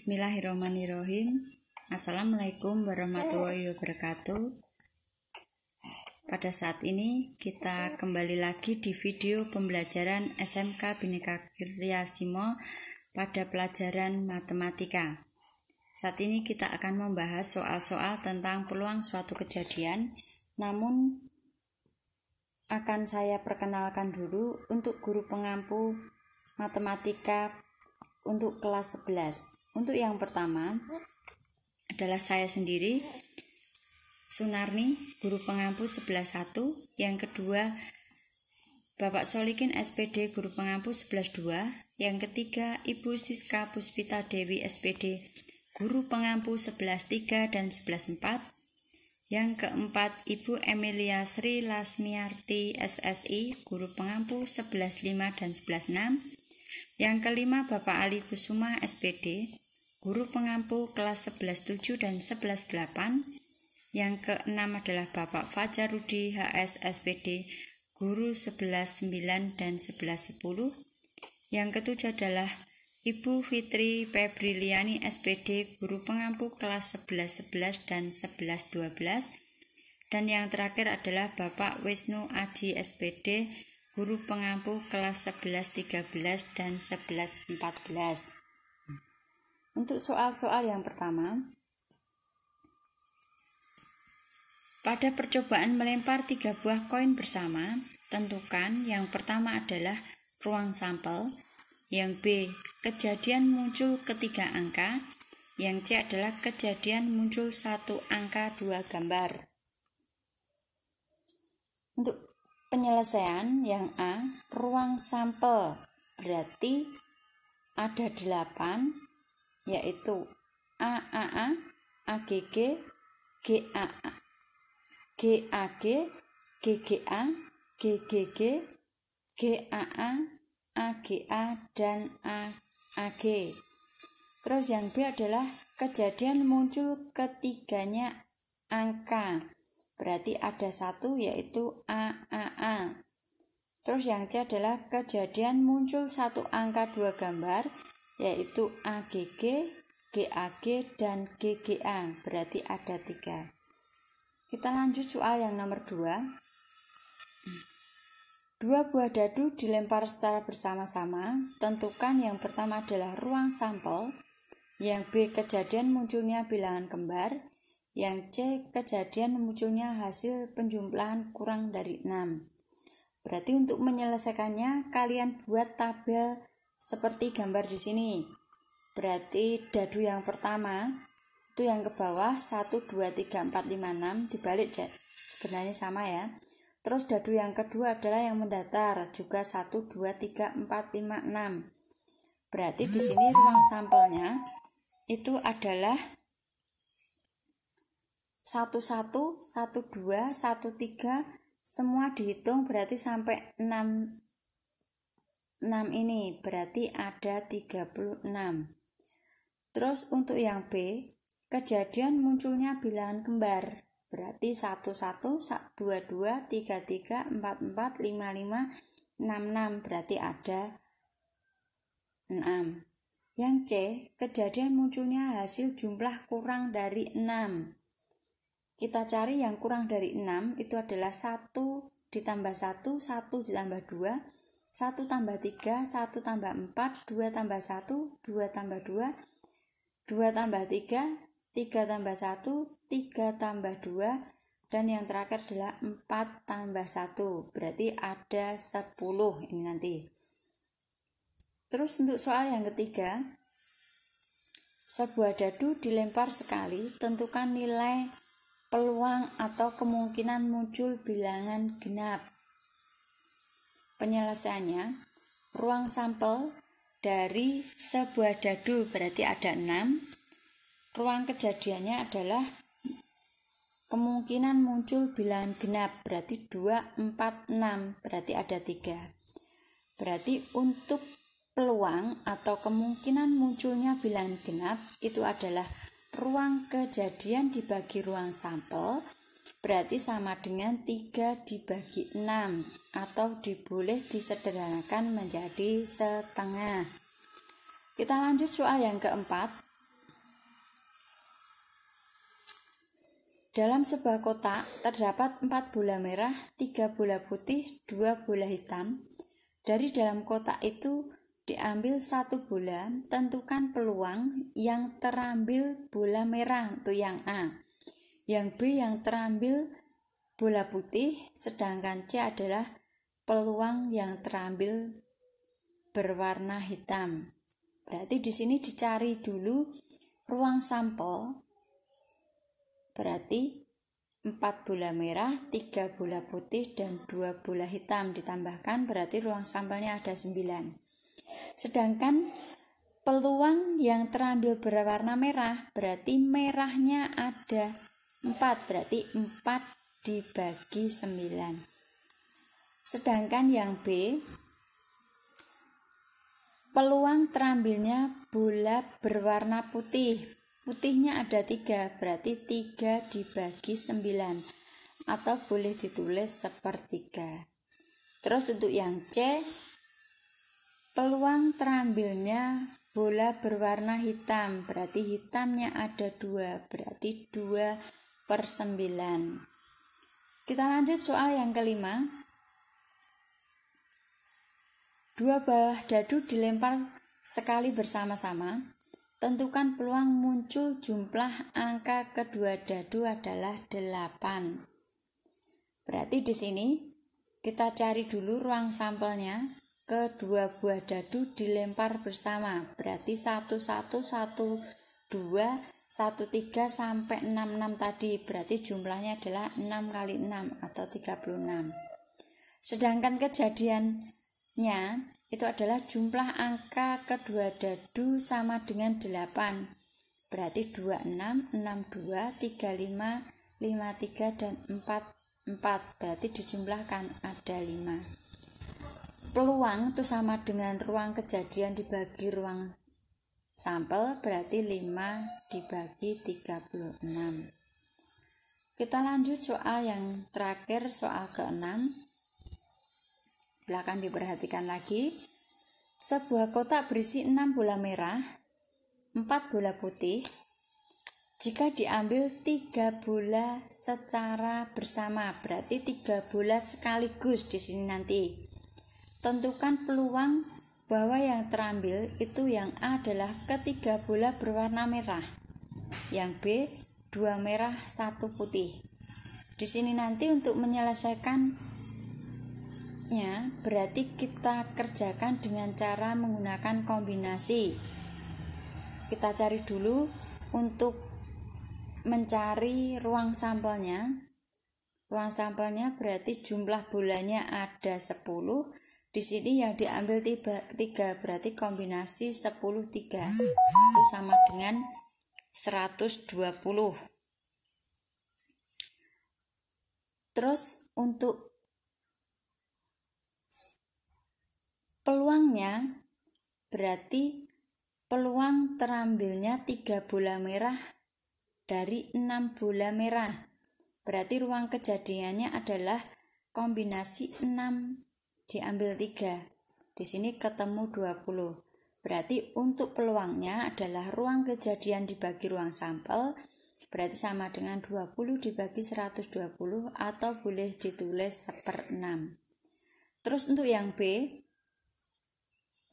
Bismillahirrahmanirrahim. Assalamualaikum warahmatullahi wabarakatuh. Pada saat ini kita kembali lagi di video pembelajaran SMK Bhinneka Karya pada pelajaran matematika. Saat ini kita akan membahas soal-soal tentang peluang suatu kejadian, namun akan saya perkenalkan dulu untuk guru pengampu matematika untuk kelas 11. Untuk yang pertama adalah saya sendiri, Sunarni, guru pengampu 11.1. Yang kedua, Bapak Solikin SPD, guru pengampu 11.2. Yang ketiga, Ibu Siska Puspita Dewi SPD, guru pengampu 11.3 dan 11.4. Yang keempat, Ibu Emilia Sri Lasmiarti SSI, guru pengampu 115 dan 116. Yang kelima, Bapak Ali Kusuma SPD, guru pengampu kelas 11.7 dan 11.8. Yang keenam adalah Bapak Fajar Rudi HS SPD guru 11.9 dan 11.10. Yang ketujuh adalah Ibu Fitri Febriliani SPD guru pengampu kelas 11.11 dan 11.12. Dan yang terakhir adalah Bapak Wisnu Aji SPD guru pengampu kelas 11 13 dan 11 14. Untuk soal-soal yang pertama, pada percobaan melempar tiga buah koin bersama, tentukan yang pertama adalah ruang sampel, yang B kejadian muncul ketiga angka, yang C adalah kejadian muncul satu angka dua gambar. Untuk penyelesaian yang A, ruang sampel berarti ada 8 yaitu AAA, AGG, GAA, GAG, GGA, GGG, GAA, AGA, dan AAG. Terus yang B adalah kejadian muncul ketiganya angka. Berarti ada satu yaitu AAA. Terus yang C adalah kejadian muncul satu angka dua gambar yaitu AGG, GAG, dan GGA, berarti ada tiga. Kita lanjut soal yang nomor dua. Dua buah dadu dilempar secara bersama-sama, tentukan yang pertama adalah ruang sampel, yang B kejadian munculnya bilangan kembar, yang C kejadian munculnya hasil penjumlahan kurang dari 6. Berarti untuk menyelesaikannya, kalian buat tabel seperti gambar di sini. Berarti dadu yang pertama itu yang ke bawah 1 2 3 4 5 6 dibalik sebenarnya sama ya. Terus dadu yang kedua adalah yang mendatar juga 1 2 3 4 5 6. Berarti di sini ruang sampelnya itu adalah 1 1 1 2 1 3 semua dihitung berarti sampai 6 6 ini berarti ada 36. Terus untuk yang B, kejadian munculnya bilangan kembar berarti 11 4, 33 44 55 66 berarti ada 6. Yang C, kejadian munculnya hasil jumlah kurang dari 6. Kita cari yang kurang dari 6 itu adalah 1 ditambah 1, 1 ditambah 2, 1 tambah 3, 1 tambah 4, 2 tambah 1, 2 tambah 2, 2 tambah 3, 3 tambah 1, 3 tambah 2, dan yang terakhir adalah 4 tambah 1, berarti ada 10 ini nanti. Terus untuk soal yang ketiga, sebuah dadu dilempar sekali, tentukan nilai peluang atau kemungkinan muncul bilangan genap. Penyelesaiannya, ruang sampel dari sebuah dadu berarti ada enam. Ruang kejadiannya adalah kemungkinan muncul bilangan genap berarti 2, 4, 6 berarti ada 3. Berarti untuk peluang atau kemungkinan munculnya bilangan genap itu adalah ruang kejadian dibagi ruang sampel berarti sama dengan 3 dibagi 6 atau diboleh disederhanakan menjadi setengah. Kita lanjut soal yang keempat. Dalam sebuah kotak terdapat 4 bola merah, 3 bola putih, 2 bola hitam. Dari dalam kotak itu diambil satu bola, tentukan peluang yang terambil bola merah untuk yang A yang B yang terambil bola putih, sedangkan C adalah peluang yang terambil berwarna hitam. Berarti di sini dicari dulu ruang sampel. Berarti 4 bola merah, 3 bola putih, dan 2 bola hitam ditambahkan berarti ruang sampelnya ada 9. Sedangkan peluang yang terambil berwarna merah berarti merahnya ada 4 berarti 4 dibagi 9 sedangkan yang B peluang terambilnya bola berwarna putih putihnya ada 3 berarti 3 dibagi 9 atau boleh ditulis sepertiga terus untuk yang C peluang terambilnya bola berwarna hitam berarti hitamnya ada 2 berarti 2 dibagi per 9. Kita lanjut soal yang kelima. Dua buah dadu dilempar sekali bersama-sama. Tentukan peluang muncul jumlah angka kedua dadu adalah 8. Berarti di sini kita cari dulu ruang sampelnya. Kedua buah dadu dilempar bersama. Berarti satu satu satu dua. 13 sampai 66 tadi berarti jumlahnya adalah 6 kali 6 atau 36. Sedangkan kejadiannya itu adalah jumlah angka kedua dadu sama dengan 8. Berarti 26, 62, 35, 53 dan 44. Berarti dijumlahkan ada 5. Peluang itu sama dengan ruang kejadian dibagi ruang Sampel berarti 5 dibagi 36. Kita lanjut soal yang terakhir, soal ke-6. silahkan diperhatikan lagi. Sebuah kotak berisi 6 bola merah, 4 bola putih. Jika diambil 3 bola secara bersama, berarti 3 bola sekaligus di sini nanti. Tentukan peluang bahwa yang terambil itu yang A adalah ketiga bola berwarna merah, yang B dua merah satu putih. Di sini nanti untuk menyelesaikannya berarti kita kerjakan dengan cara menggunakan kombinasi. Kita cari dulu untuk mencari ruang sampelnya. Ruang sampelnya berarti jumlah bolanya ada 10 di sini yang diambil tiba, 3 berarti kombinasi 10 3 itu sama dengan 120. Terus untuk peluangnya berarti peluang terambilnya 3 bola merah dari 6 bola merah. Berarti ruang kejadiannya adalah kombinasi 6 diambil 3. Di sini ketemu 20. Berarti untuk peluangnya adalah ruang kejadian dibagi ruang sampel, berarti sama dengan 20 dibagi 120 atau boleh ditulis 1 per 6. Terus untuk yang B,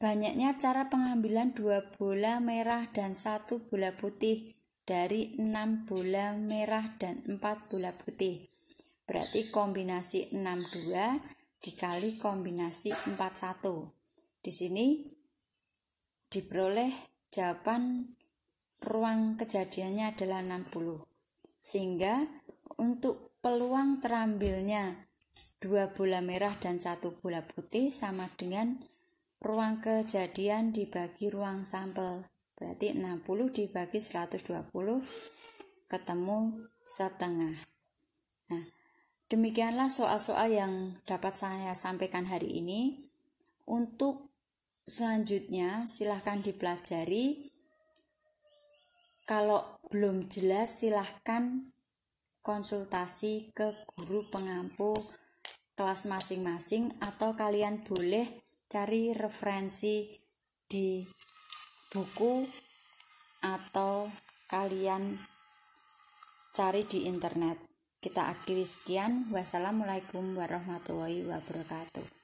banyaknya cara pengambilan 2 bola merah dan 1 bola putih dari 6 bola merah dan 4 bola putih. Berarti kombinasi 62 dikali kombinasi 41. Di sini diperoleh jawaban ruang kejadiannya adalah 60. Sehingga untuk peluang terambilnya dua bola merah dan satu bola putih sama dengan ruang kejadian dibagi ruang sampel. Berarti 60 dibagi 120 ketemu setengah. Demikianlah soal-soal yang dapat saya sampaikan hari ini. Untuk selanjutnya, silahkan dipelajari. Kalau belum jelas, silahkan konsultasi ke guru pengampu kelas masing-masing, atau kalian boleh cari referensi di buku atau kalian cari di internet. Kita akhiri sekian. Wassalamualaikum warahmatullahi wabarakatuh.